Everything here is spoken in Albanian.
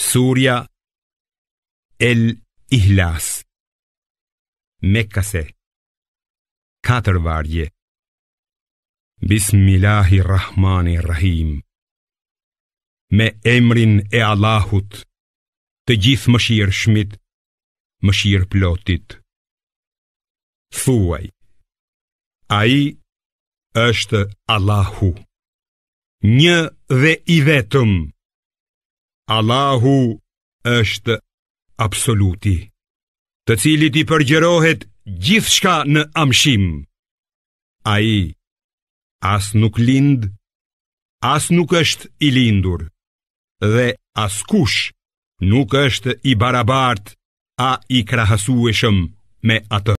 Surja El Ihlas Mekase Katër vargje Bismillahirrahmanirrahim Me emrin e Allahut Të gjithë më shirë shmit Më shirë plotit Thuaj A i është Allahu Një dhe i vetëm Një dhe i vetëm Allahu është absoluti, të cilit i përgjerohet gjithë shka në amshim. A i, as nuk lind, as nuk është i lindur, dhe as kush nuk është i barabart, a i krahësueshëm me atë.